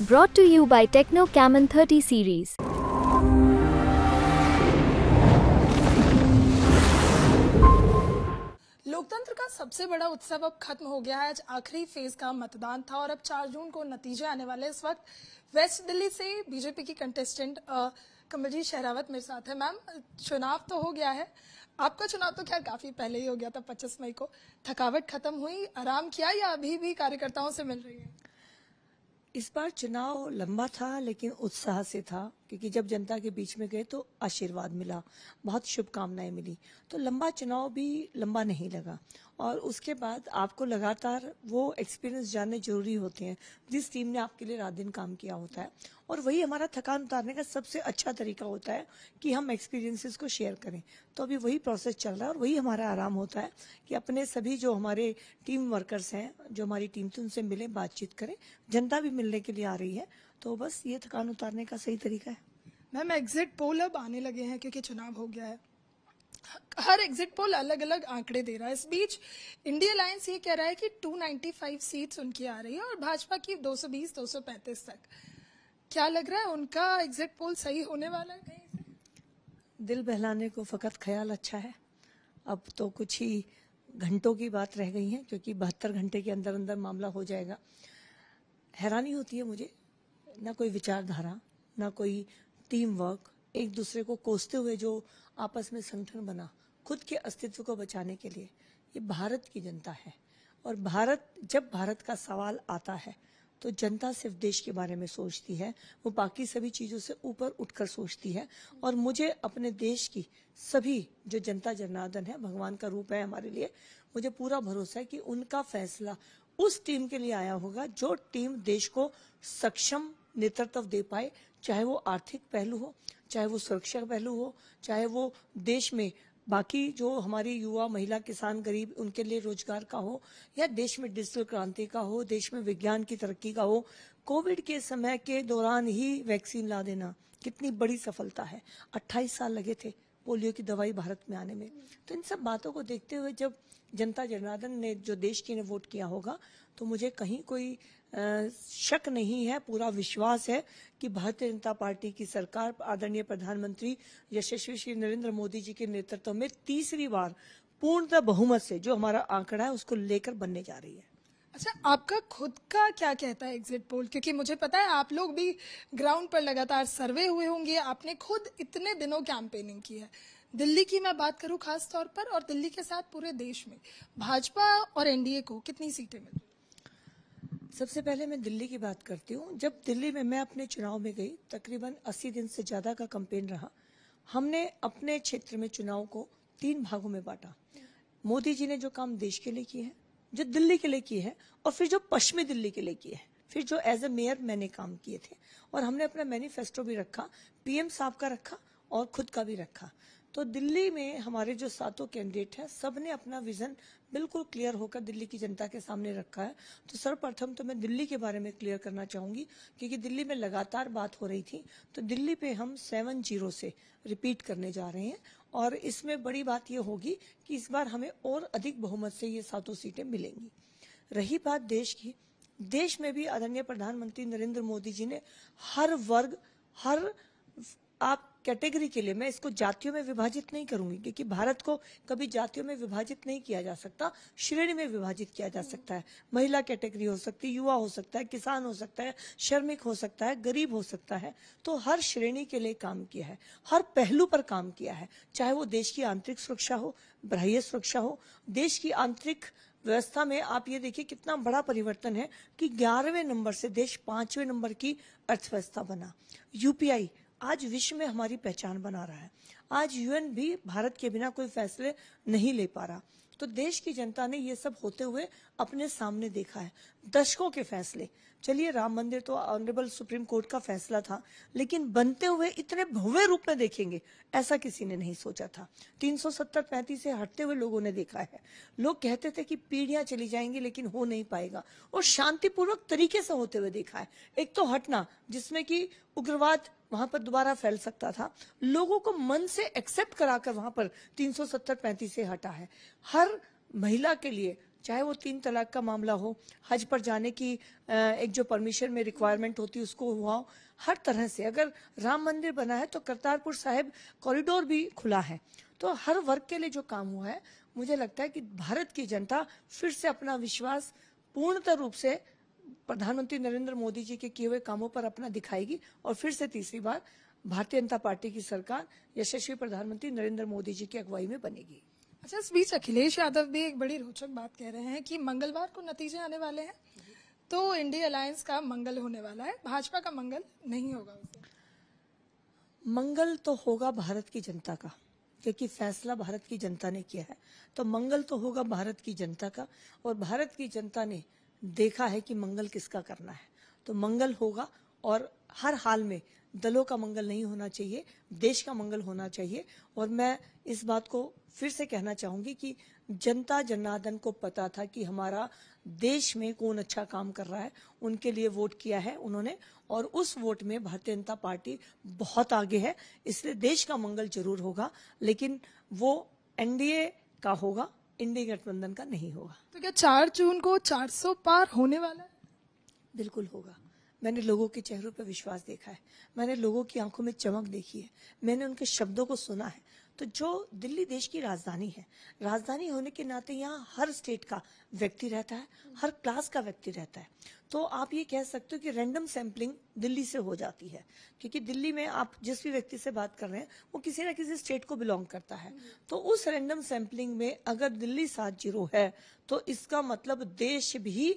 brought to you by Techno Camon 30 series. लोकतंत्र का सबसे बड़ा उत्सव अब खत्म हो गया है आज आखिरी फेज का मतदान था और अब 4 जून को नतीजे आने वाले इस वक्त वेस्ट दिल्ली से बीजेपी की कंटेस्टेंट कमलजीत शहरावत मेरे साथ है मैम चुनाव तो हो गया है आपका चुनाव तो खैर काफी पहले ही हो गया था 25 मई को थकावट खत्म हुई आराम किया या अभी भी कार्यकर्ताओं से मिल रही है इस बार चुनाव लंबा था लेकिन उत्साह से था क्योंकि जब जनता के बीच में गए तो आशीर्वाद मिला बहुत शुभकामनाएं मिली तो लंबा चुनाव भी लंबा नहीं लगा और उसके बाद आपको लगातार वो एक्सपीरियंस जानने जरूरी होते हैं जिस टीम ने आपके लिए रात दिन काम किया होता है और वही हमारा थकान उतारने का सबसे अच्छा तरीका होता है कि हम एक्सपीरियंसेस को शेयर करें तो अभी वही प्रोसेस चल रहा है और वही हमारा आराम होता है कि अपने सभी जो हमारे टीम वर्कर्स हैं जो हमारी टीम थी उनसे मिलें बातचीत करें जनता भी मिलने के लिए आ रही है तो बस ये थकान उतारने का सही तरीका है मैम एग्जिट पोल अब आने लगे हैं क्योंकि चुनाव हो गया है हर एग्जिट पोल अलग अलग आंकड़े दे रहा है इस बीच इंडिया अलायंस ये कह रहा है कि 295 सीट्स उनकी आ रही है और भाजपा की 220 235 तक क्या लग रहा है उनका एग्जिट पोल सही होने वाला है कहीं दिल बहलाने को फकत ख्याल अच्छा है अब तो कुछ ही घंटों की बात रह गई है क्योंकि बहत्तर घंटे के अंदर अंदर मामला हो जाएगा हैरानी होती है मुझे ना कोई विचारधारा ना कोई टीम वर्क एक दूसरे को कोसते हुए जो आपस में संगठन बना खुद के अस्तित्व को बचाने के लिए ये भारत की जनता है और भारत जब भारत का सवाल आता है तो जनता सिर्फ देश के बारे में सोचती है वो बाकी सभी चीज़ों से ऊपर उठकर सोचती है और मुझे अपने देश की सभी जो जनता जनार्दन है भगवान का रूप है हमारे लिए मुझे पूरा भरोसा है कि उनका फैसला उस टीम के लिए आया होगा जो टीम देश को सक्षम नेतृत्व दे पाए चाहे वो आर्थिक पहलू हो चाहे वो सुरक्षा पहलू हो चाहे वो देश में बाकी जो हमारी युवा महिला किसान गरीब उनके लिए रोजगार का हो या देश में डिजिटल क्रांति का हो देश में विज्ञान की तरक्की का हो कोविड के समय के दौरान ही वैक्सीन ला देना कितनी बड़ी सफलता है 28 साल लगे थे पोलियो की दवाई भारत में आने में तो इन सब बातों को देखते हुए जब जनता जनार्दन ने जो देश की ने वोट किया होगा तो मुझे कहीं कोई शक नहीं है पूरा विश्वास है कि भारतीय जनता पार्टी की सरकार आदरणीय प्रधानमंत्री यशस्वी श्री नरेंद्र मोदी जी के नेतृत्व में तीसरी बार पूर्णतः बहुमत से जो हमारा आंकड़ा है उसको लेकर बनने जा रही है अच्छा आपका खुद का क्या कहता है एग्जिट पोल क्योंकि मुझे पता है आप लोग भी ग्राउंड पर लगातार सर्वे हुए होंगे आपने खुद इतने दिनों कैंपेनिंग की है दिल्ली की मैं बात करूं खास तौर पर और दिल्ली के साथ पूरे देश में भाजपा और एनडीए को कितनी सीटें मिल सबसे पहले मैं दिल्ली की बात करती हूँ जब दिल्ली में मैं अपने चुनाव में गई तकरीबन 80 दिन से ज़्यादा का कंपेन रहा हमने अपने क्षेत्र में चुनाव को तीन भागों में बांटा मोदी जी ने जो काम देश के लिए किए हैं जो दिल्ली के लिए किए हैं और फिर जो पश्चिमी दिल्ली के लिए किए हैं फिर जो एज ए मेयर मैंने काम किए थे और हमने अपना मैनिफेस्टो भी रखा पीएम साहब का रखा और खुद का भी रखा तो दिल्ली में हमारे जो सातों कैंडिडेट हैं सब ने अपना विजन बिल्कुल क्लियर होकर दिल्ली की जनता के सामने रखा है तो सर्वप्रथम तो मैं दिल्ली के बारे में क्लियर करना चाहूंगी क्योंकि दिल्ली में लगातार बात हो रही थी तो दिल्ली पे हम सेवन जीरो से रिपीट करने जा रहे हैं और इसमें बड़ी बात यह होगी कि इस बार हमें और अधिक बहुमत से ये सातों सीटें मिलेंगी रही बात देश की देश में भी आदरणीय प्रधानमंत्री नरेंद्र मोदी जी ने हर वर्ग हर आप कैटेगरी के लिए मैं इसको जातियों में विभाजित नहीं करूंगी क्योंकि भारत को कभी जातियों में विभाजित नहीं किया जा सकता श्रेणी में विभाजित किया जा सकता है महिला कैटेगरी हो सकती है युवा हो सकता है किसान हो सकता है श्रमिक हो सकता है गरीब हो सकता है तो हर श्रेणी के लिए काम किया है हर पहलू पर काम किया है चाहे वो देश की आंतरिक सुरक्षा हो बाह्य सुरक्षा हो देश की आंतरिक व्यवस्था में आप ये देखिए कितना बड़ा परिवर्तन है कि ग्यारहवें नंबर से देश पांचवें नंबर की अर्थव्यवस्था बना यूपीआई आज विश्व में हमारी पहचान बना रहा है आज यूएन भी भारत के बिना कोई फैसले नहीं ले पा रहा तो देश की जनता ने ये सब होते हुए अपने सामने देखा है दशकों के फैसले चलिए राम मंदिर तो ऑनरेबल सुप्रीम कोर्ट का फैसला था लेकिन बनते हुए इतने भव्य रूप में देखेंगे ऐसा किसी ने नहीं सोचा था तीन सौ सत्तर पैंतीस से हटते हुए लोगों ने देखा है लोग कहते थे कि पीढ़ियां चली जाएंगी लेकिन हो नहीं पाएगा और शांतिपूर्वक तरीके से होते हुए देखा है एक तो हटना जिसमें कि उग्रवाद वहां पर दोबारा फैल सकता था लोगों को मन से एक्सेप्ट कराकर वहां पर तीन सौ सत्तर पैंतीस से हटा है हर महिला के लिए चाहे वो तीन तलाक का मामला हो हज पर जाने की एक जो परमिशन में रिक्वायरमेंट होती है उसको हुआ हर तरह से अगर राम मंदिर बना है तो करतारपुर साहिब कॉरिडोर भी खुला है तो हर वर्ग के लिए जो काम हुआ है मुझे लगता है कि भारत की जनता फिर से अपना विश्वास पूर्णतः रूप से प्रधानमंत्री नरेंद्र मोदी जी के किए हुए कामों पर अपना दिखाएगी और फिर से तीसरी बार भारतीय जनता पार्टी की सरकार यशस्वी प्रधानमंत्री नरेंद्र मोदी जी की अगुवाई में बनेगी अच्छा इस बीच अखिलेश यादव भी एक बड़ी रोचक बात कह रहे हैं कि मंगलवार को नतीजे आने वाले हैं तो इंडिया अलायंस का मंगल होने वाला है भाजपा का मंगल नहीं होगा मंगल तो होगा भारत की जनता का क्योंकि फैसला भारत की जनता ने किया है तो मंगल तो होगा भारत की जनता का और भारत की जनता ने देखा है कि मंगल किसका करना है तो मंगल होगा और हर हाल में दलों का मंगल नहीं होना चाहिए देश का मंगल होना चाहिए और मैं इस बात को फिर से कहना चाहूंगी कि जनता जनार्दन को पता था कि हमारा देश में कौन अच्छा काम कर रहा है उनके लिए वोट किया है उन्होंने और उस वोट में भारतीय जनता पार्टी बहुत आगे है इसलिए देश का मंगल जरूर होगा लेकिन वो एनडीए का होगा इंडिया गठबंधन का नहीं होगा तो क्या चार जून को चार पार होने वाला है बिल्कुल होगा मैंने लोगों के चेहरों पर विश्वास देखा है मैंने लोगों की आंखों में चमक देखी है मैंने उनके शब्दों को सुना है तो जो दिल्ली देश की राजधानी है राजधानी होने के नाते यहाँ हर स्टेट का व्यक्ति रहता है हर क्लास का व्यक्ति रहता है तो आप ये कह सकते हो कि रैंडम सैम्पलिंग दिल्ली से हो जाती है क्योंकि दिल्ली में आप जिस भी व्यक्ति से बात कर रहे हैं वो किसी ना किसी स्टेट को बिलोंग करता है तो उस रैंडम सैम्पलिंग में अगर दिल्ली सात जीरो है तो इसका मतलब देश भी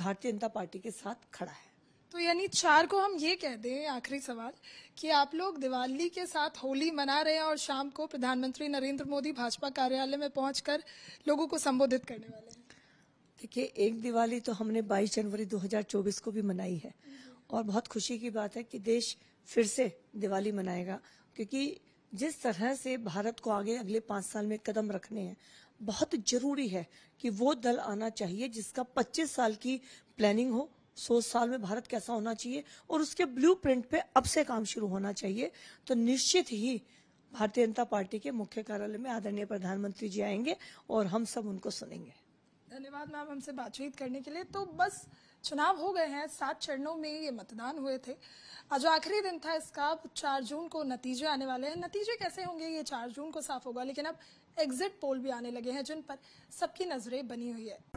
भारतीय जनता पार्टी के साथ खड़ा है तो यानी चार को हम ये कह दें आखिरी सवाल कि आप लोग दिवाली के साथ होली मना रहे हैं और शाम को प्रधानमंत्री नरेंद्र मोदी भाजपा कार्यालय में पहुंचकर लोगों को संबोधित करने वाले हैं देखिए एक दिवाली तो हमने 22 जनवरी 2024 को भी मनाई है और बहुत खुशी की बात है कि देश फिर से दिवाली मनाएगा क्योंकि जिस तरह से भारत को आगे अगले पांच साल में कदम रखने हैं बहुत जरूरी है कि वो दल आना चाहिए जिसका 25 साल की प्लानिंग हो सौ साल में भारत कैसा होना चाहिए और उसके ब्लू पे अब से काम शुरू होना चाहिए तो निश्चित ही भारतीय जनता पार्टी के मुख्य कार्यालय में आदरणीय प्रधानमंत्री जी आएंगे और हम सब उनको सुनेंगे धन्यवाद मैम हमसे बातचीत करने के लिए तो बस चुनाव हो गए हैं सात चरणों में ये मतदान हुए थे आज आखिरी दिन था इसका चार जून को नतीजे आने वाले हैं नतीजे कैसे होंगे ये चार जून को साफ होगा लेकिन अब एग्जिट पोल भी आने लगे हैं जिन पर सबकी नजरें बनी हुई है